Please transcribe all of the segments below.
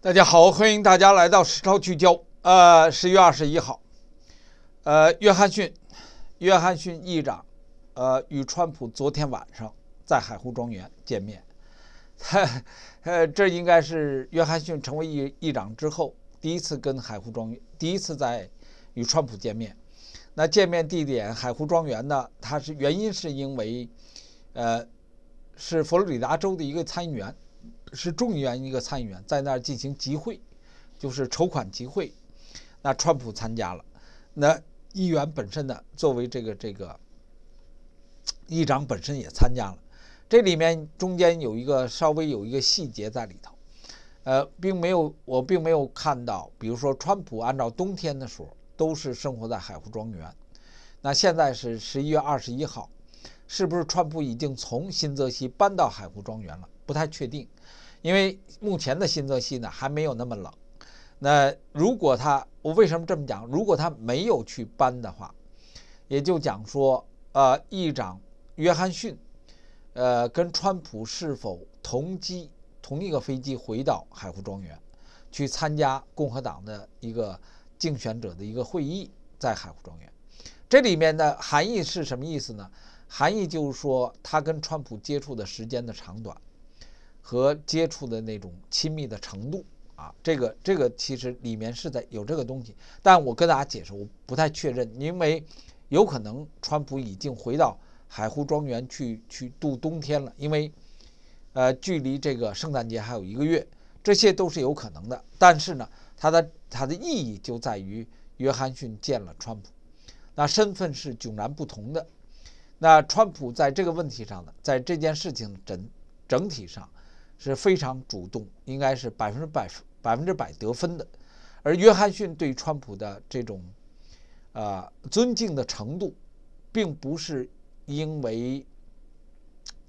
大家好，欢迎大家来到《实操聚焦》。呃，十月二十一号，呃，约翰逊，约翰逊议长，呃，与川普昨天晚上在海湖庄园见面。呃，这应该是约翰逊成为议议长之后第一次跟海湖庄园，第一次在与川普见面。那见面地点海湖庄园呢？它是原因是因为，呃，是佛罗里达州的一个参议员。是众议员一个参议员在那儿进行集会，就是筹款集会。那川普参加了，那议员本身呢，作为这个这个议长本身也参加了。这里面中间有一个稍微有一个细节在里头，呃，并没有我并没有看到，比如说川普按照冬天的时候都是生活在海湖庄园，那现在是十一月二十一号，是不是川普已经从新泽西搬到海湖庄园了？不太确定，因为目前的新泽西呢还没有那么冷。那如果他，我为什么这么讲？如果他没有去搬的话，也就讲说，呃，议长约翰逊，呃，跟川普是否同机同一个飞机回到海湖庄园，去参加共和党的一个竞选者的一个会议，在海湖庄园。这里面的含义是什么意思呢？含义就是说他跟川普接触的时间的长短。和接触的那种亲密的程度啊，这个这个其实里面是在有这个东西，但我跟大家解释，我不太确认，因为有可能川普已经回到海湖庄园去去度冬天了，因为呃距离这个圣诞节还有一个月，这些都是有可能的。但是呢，它的它的意义就在于约翰逊见了川普，那身份是迥然不同的。那川普在这个问题上呢，在这件事情整整体上。是非常主动，应该是百分之百、百分之百得分的。而约翰逊对川普的这种，呃，尊敬的程度，并不是因为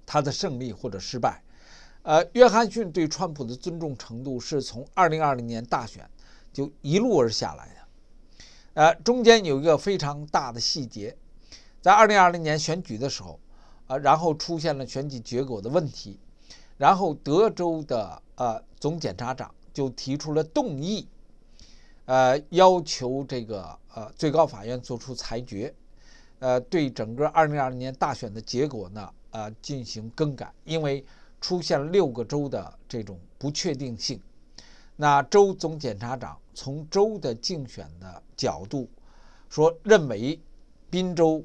他的胜利或者失败。呃，约翰逊对川普的尊重程度是从二零二零年大选就一路而下来的。呃，中间有一个非常大的细节，在二零二零年选举的时候，呃，然后出现了选举结果的问题。然后，德州的呃总检察长就提出了动议，呃，要求这个呃最高法院作出裁决，呃，对整个二零二零年大选的结果呢，呃，进行更改，因为出现六个州的这种不确定性。那州总检察长从州的竞选的角度说，认为宾州、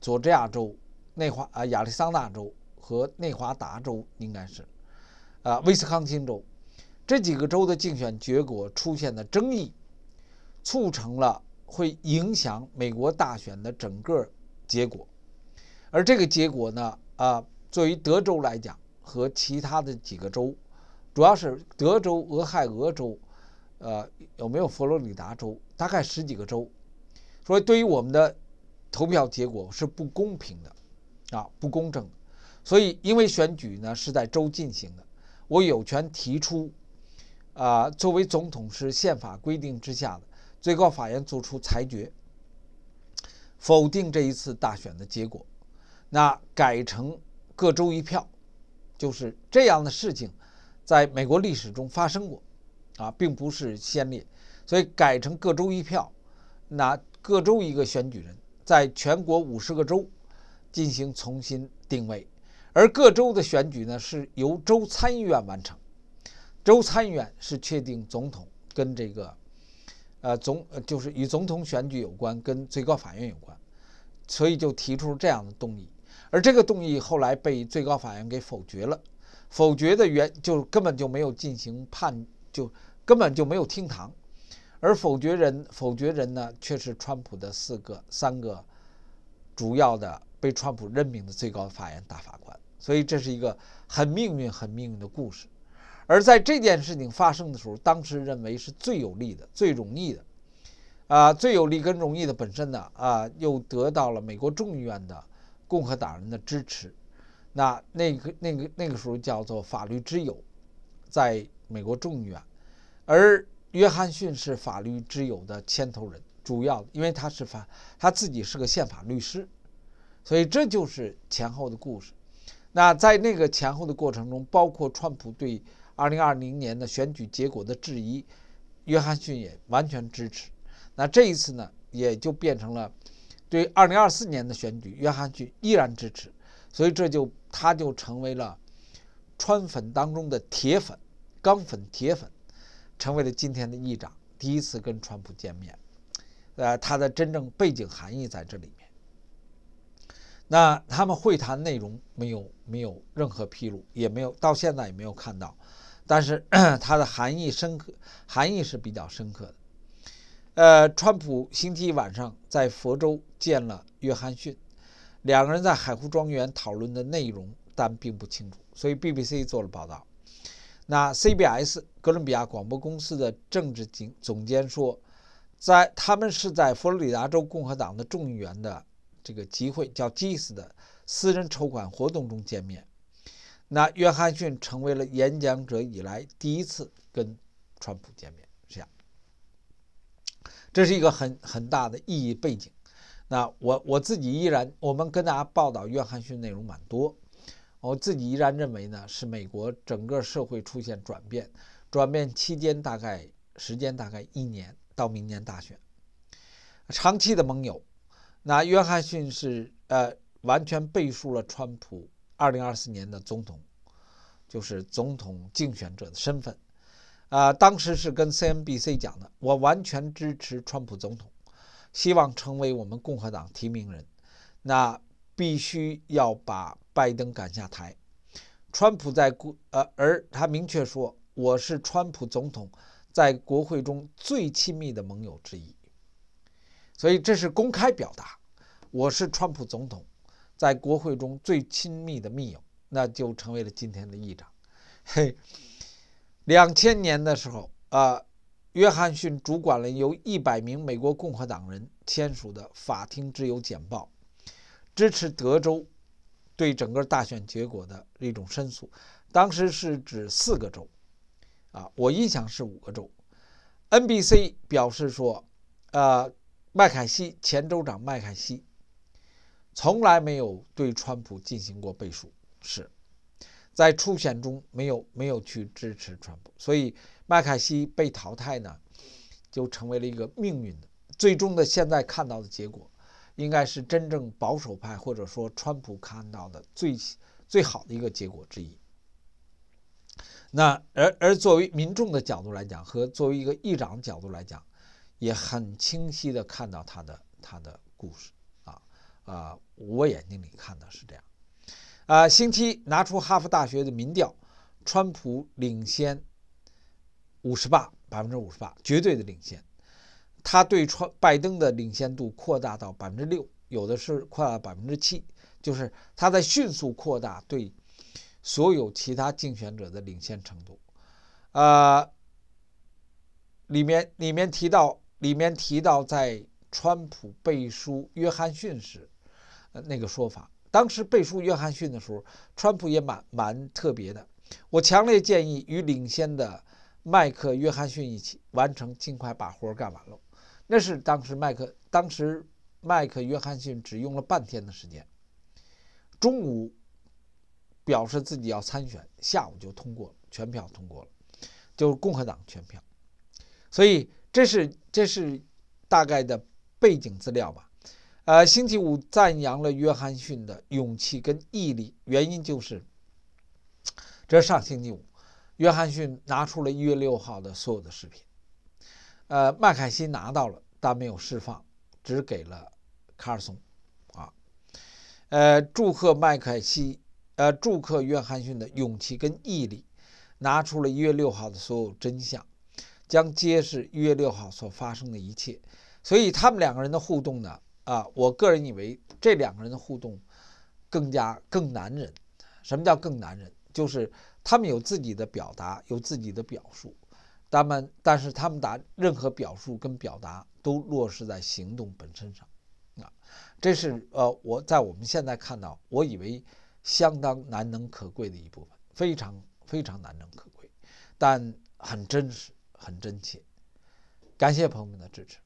佐治亚州、内华啊亚利桑那州和内华达州应该是。啊，威斯康星州这几个州的竞选结果出现的争议，促成了会影响美国大选的整个结果。而这个结果呢，啊，作为德州来讲，和其他的几个州，主要是德州、俄亥俄州，呃，有没有佛罗里达州？大概十几个州，所以对于我们的投票结果是不公平的，啊，不公正。所以，因为选举呢是在州进行的。我有权提出，啊，作为总统是宪法规定之下的。最高法院作出裁决，否定这一次大选的结果，那改成各州一票，就是这样的事情，在美国历史中发生过，啊，并不是先例，所以改成各州一票，那各州一个选举人，在全国五十个州进行重新定位。而各州的选举呢，是由州参议院完成。州参议院是确定总统跟这个，呃，总就是与总统选举有关，跟最高法院有关，所以就提出这样的动议。而这个动议后来被最高法院给否决了，否决的原就根本就没有进行判，就根本就没有听堂。而否决人否决人呢，却是川普的四个三个主要的被川普任命的最高法院大法官。所以这是一个很命运、很命运的故事，而在这件事情发生的时候，当时认为是最有利的、最容易的，啊，最有利跟容易的本身呢，啊，又得到了美国众议院的共和党人的支持。那那个、那个、那个时候叫做“法律之友”在美国众议院，而约翰逊是“法律之友”的牵头人，主要因为他是法，他自己是个宪法律师，所以这就是前后的故事。那在那个前后的过程中，包括川普对2020年的选举结果的质疑，约翰逊也完全支持。那这一次呢，也就变成了对2024年的选举，约翰逊依然支持。所以这就他就成为了川粉当中的铁粉、钢粉、铁粉，成为了今天的议长。第一次跟川普见面，呃，他的真正背景含义在这里。那他们会谈内容没有没有任何披露，也没有到现在也没有看到，但是它 的含义深刻，含义是比较深刻的。呃，川普星期一晚上在佛州见了约翰逊，两个人在海湖庄园讨论的内容，但并不清楚，所以 BBC 做了报道。那 CBS 哥伦比亚广播公司的政治经总监说，在他们是在佛罗里达州共和党的众议员的。这个集会叫“ i 司”的私人筹款活动中见面，那约翰逊成为了演讲者以来第一次跟川普见面，这样，这是一个很很大的意义背景。那我我自己依然，我们跟大家报道约翰逊内容蛮多，我自己依然认为呢，是美国整个社会出现转变，转变期间大概时间大概一年到明年大选，长期的盟友。那约翰逊是呃完全背书了川普二零二四年的总统，就是总统竞选者的身份，啊，当时是跟 CNBC 讲的，我完全支持川普总统，希望成为我们共和党提名人，那必须要把拜登赶下台，川普在国呃，而他明确说我是川普总统在国会中最亲密的盟友之一。所以这是公开表达，我是川普总统在国会中最亲密的密友，那就成为了今天的议长。嘿，两千年的时候，呃，约翰逊主管了由一百名美国共和党人签署的《法庭之友简报》，支持德州对整个大选结果的一种申诉。当时是指四个州，啊，我印象是五个州。NBC 表示说，呃。麦凯西前州长麦凯西从来没有对川普进行过背书，是在初选中没有没有去支持川普，所以麦凯西被淘汰呢，就成为了一个命运的最终的。现在看到的结果，应该是真正保守派或者说川普看到的最最好的一个结果之一。那而而作为民众的角度来讲，和作为一个议长角度来讲。也很清晰的看到他的他的故事啊啊，我眼睛里看的是这样啊。星期拿出哈佛大学的民调，川普领先五十八百分之五十八，绝对的领先。他对川拜登的领先度扩大到百分之六，有的是扩大百分之七，就是他在迅速扩大对所有其他竞选者的领先程度。呃，里面里面提到。里面提到，在川普背书约翰逊时，那个说法。当时背书约翰逊的时候，川普也蛮蛮特别的。我强烈建议与领先的麦克约翰逊一起完成，尽快把活儿干完了。那是当时麦克，当时麦克约翰逊只用了半天的时间。中午表示自己要参选，下午就通过了全票通过了，就是共和党全票。所以。这是这是大概的背景资料吧，呃，星期五赞扬了约翰逊的勇气跟毅力，原因就是，这上星期五，约翰逊拿出了一月六号的所有的视频，呃，麦凯西拿到了，但没有释放，只给了卡尔松，啊，呃，祝贺麦凯西，呃，祝贺约翰逊的勇气跟毅力，拿出了一月六号的所有真相。将揭示一月六号所发生的一切，所以他们两个人的互动呢？啊，我个人以为这两个人的互动更加更男人。什么叫更男人？就是他们有自己的表达，有自己的表述。他们但是他们把任何表述跟表达都落实在行动本身上。啊，这是呃我在我们现在看到，我以为相当难能可贵的一部分，非常非常难能可贵，但很真实。很真切，感谢朋友们的支持。